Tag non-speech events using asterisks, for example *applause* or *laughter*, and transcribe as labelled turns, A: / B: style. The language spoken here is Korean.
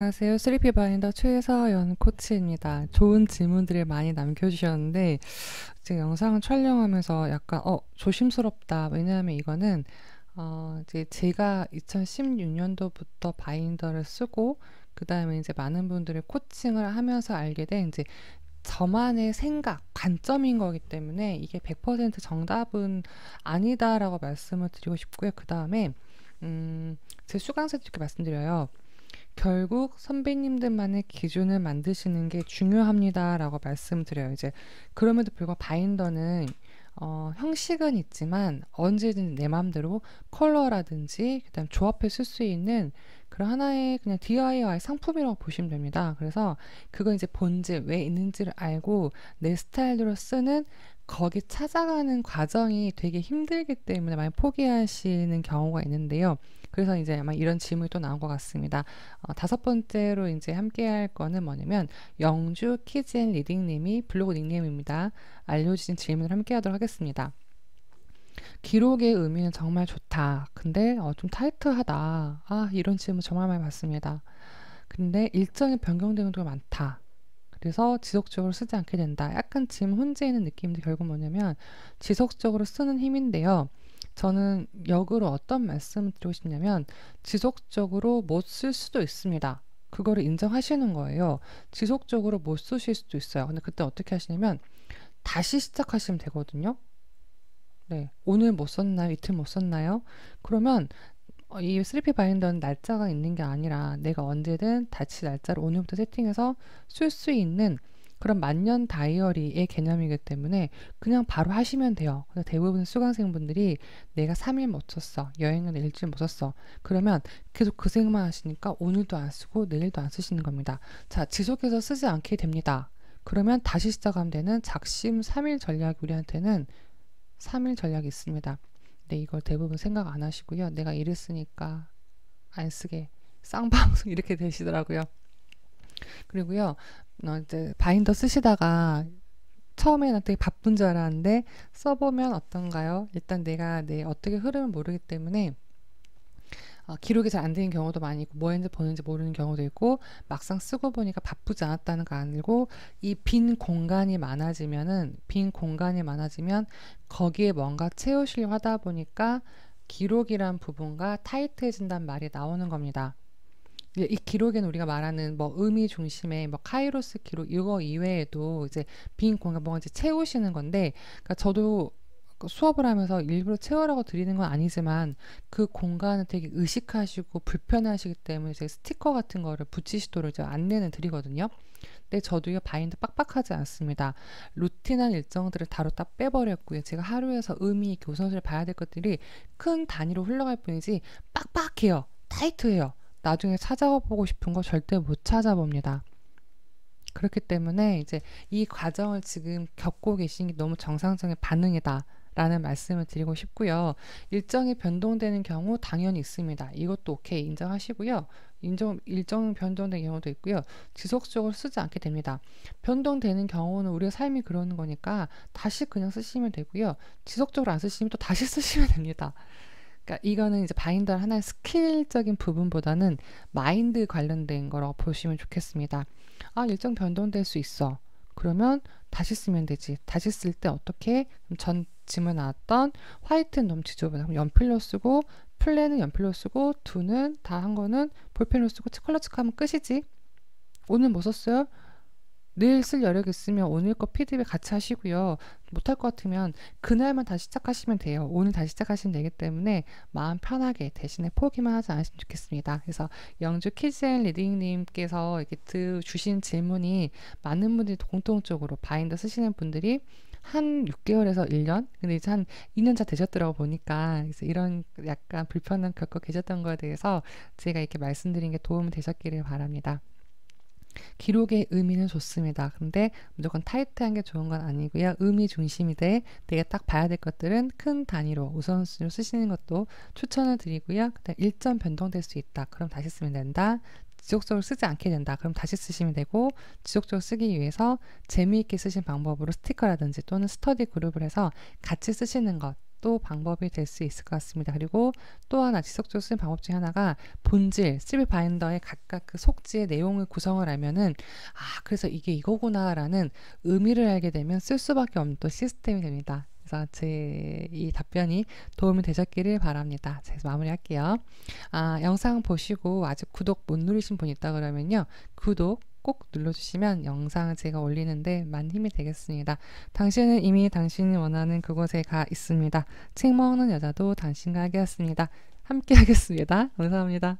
A: 안녕하세요. 슬리피 바인더 최서연 코치입니다. 좋은 질문들을 많이 남겨주셨는데 지 영상 촬영하면서 약간 어 조심스럽다. 왜냐하면 이거는 어 이제 제가 2016년도부터 바인더를 쓰고 그 다음에 이제 많은 분들의 코칭을 하면서 알게 된 이제 저만의 생각, 관점인 거기 때문에 이게 100% 정답은 아니다라고 말씀을 드리고 싶고요. 그 다음에 음, 제 수강생도 이 말씀드려요. 결국 선배님들만의 기준을 만드시는 게 중요합니다라고 말씀드려요. 이제 그럼에도 불구하고 바인더는 어, 형식은 있지만 언제든 내 마음대로 컬러라든지 그다음 조합해 쓸 수 있는 그런 하나의 그냥 DIY 상품이라고 보시면 됩니다. 그래서 그거 이제 본질 왜 있는지를 알고 내 스타일대로 쓰는 거기 찾아가는 과정이 되게 힘들기 때문에 많이 포기하시는 경우가 있는데요. 그래서 이제 아마 이런 질문이 또 나온 것 같습니다. 어, 다섯 번째로 이제 함께 할 거는 뭐냐면 영주 키즈앤 리딩님이 블로그 닉네임입니다. 알려주신 질문을 함께 하도록 하겠습니다. 기록의 의미는 정말 좋다. 근데 어, 좀 타이트하다. 아, 이런 질문 정말 많이 받습니다. 근데 일정이 변경되는 경우 많다. 그래서 지속적으로 쓰지 않게 된다. 약간 지금 혼재 하는 느낌도 결국 뭐냐면 지속적으로 쓰는 힘인데요. 저는 역으로 어떤 말씀을 드리고 싶냐면 지속적으로 못 쓸 수도 있습니다. 그거를 인정하시는 거예요. 지속적으로 못 쓰실 수도 있어요. 근데 그때 어떻게 하시냐면 다시 시작하시면 되거든요. 네. 오늘 못 썼나요? 이틀 못 썼나요? 그러면 어, 이 3P 바인더는 날짜가 있는 게 아니라 내가 언제든 다시 날짜를 오늘부터 세팅해서 쓸 수 있는 그런 만년 다이어리의 개념이기 때문에 그냥 바로 하시면 돼요. 대부분 수강생분들이 내가 3일 못 썼어. 여행은 일주일 못 썼어. 그러면 계속 그 생각만 하시니까 오늘도 안 쓰고 내일도 안 쓰시는 겁니다. 자, 지속해서 쓰지 않게 됩니다. 그러면 다시 시작하면 되는 작심 3일 전략 우리한테는 3일 전략이 있습니다. 근데 네, 이걸 대부분 생각 안 하시고요. 내가 일을 쓰니까 안 쓰게 쌍방송 *laughs* 이렇게 되시더라고요. 그리고요, 너 이제 바인더 쓰시다가 처음에는 되게 바쁜 줄 알았는데 써보면 어떤가요? 일단 내가 내 어떻게 흐름을 모르기 때문에 어, 기록이 잘 안 되는 경우도 많이 있고 뭐 했는지 보는지 모르는 경우도 있고 막상 쓰고 보니까 바쁘지 않았다는 거 아니고 이 빈 공간이 많아지면은 빈 공간이 많아지면 거기에 뭔가 채우시려 하다 보니까 기록이란 부분과 타이트해진단 말이 나오는 겁니다. 이 기록에는 우리가 말하는 뭐 의미 중심의 뭐 카이로스 기록 이거 이외에도 이제 빈 공간봉을 이제 채우시는 건데, 그러니까 저도 그 수업을 하면서 일부러 채우라고 드리는 건 아니지만 그 공간을 되게 의식하시고 불편하시기 때문에 이제 스티커 같은 거를 붙이시도록 이제 안내는 드리거든요. 근데 저도요 바인드 빡빡하지 않습니다. 루틴한 일정들을 다로다 빼버렸고요. 제가 하루에서 의미 교게우선순 봐야 될 것들이 큰 단위로 흘러갈 뿐이지 빡빡해요. 타이트해요. 나중에 찾아보고 싶은 거 절대 못 찾아봅니다. 그렇기 때문에 이제 이 과정을 지금 겪고 계신 게 너무 정상적인 반응이다. 라는 말씀을 드리고 싶고요. 일정이 변동되는 경우 당연히 있습니다. 이것도 오케이 인정하시고요. 인정, 일정 변동된 경우도 있고요. 지속적으로 쓰지 않게 됩니다. 변동되는 경우는 우리가 삶이 그러는 거니까 다시 그냥 쓰시면 되고요. 지속적으로 안 쓰시면 또 다시 *laughs* 쓰시면 됩니다. 그러니까 이거는 이제 바인더 하나의 스킬적인 부분보다는 마인드 관련된 거라고 보시면 좋겠습니다. 아, 일정 변동될 수 있어. 그러면 다시 쓰면 되지. 다시 쓸 때 어떻게? 전 지문 나왔던 화이트 넘치 조분 연필로 쓰고 플레는 연필로 쓰고 두는 다 한 거는 볼펜으로 쓰고 컬러 체하면 끝이지. 오늘 뭐 썼어요? 늘쓸 여력 있으면 오늘 거 피드백 같이 하시고요. 못할 것 같으면 그날만 다시 시작하시면 돼요. 오늘 다시 시작하시면 되기 때문에 마음 편하게 대신에 포기만 하지 않으시면 좋겠습니다. 그래서 영주 키즈앤 리딩님께서 이렇게 주신 질문이 많은 분들이 공통적으로 바인더 쓰시는 분들이 한 6개월에서 1년? 근데 이제 한 2년차 되셨더라고 보니까 그래서 이런 약간 불편함 겪고 계셨던 거에 대해서 제가 이렇게 말씀드린 게 도움이 되셨기를 바랍니다. 기록의 의미는 좋습니다. 근데 무조건 타이트한 게 좋은 건 아니고요. 의미 중심이 돼 되게 딱 봐야 될 것들은 큰 단위로 우선순위로 쓰시는 것도 추천을 드리고요. 그다 일점 변동될 수 있다. 그럼 다시 쓰면 된다. 지속적으로 쓰지 않게 된다. 그럼 다시 쓰시면 되고 지속적으로 쓰기 위해서 재미있게 쓰신 방법으로 스티커라든지 또는 스터디 그룹을 해서 같이 쓰시는 것또 방법이 될 수 있을 것 같습니다. 그리고 또 하나 지속적으로 쓰는 방법 중 하나가 본질, CV 바인더의 각각 그 속지의 내용을 구성을 하면은 아 그래서 이게 이거구나라는 의미를 알게 되면 쓸 수밖에 없는 또 시스템이 됩니다. 그래서 제 이 답변이 도움이 되셨기를 바랍니다. 자, 그 마무리할게요. 아, 영상 보시고 아직 구독 못 누르신 분 있다 그러면요. 구독 꼭 눌러주시면 영상 제가 올리는데 많은 힘이 되겠습니다. 당신은 이미 당신이 원하는 그곳에 가 있습니다. 책 먹는 여자도 당신과 함께였습니다. 함께하겠습니다. 감사합니다.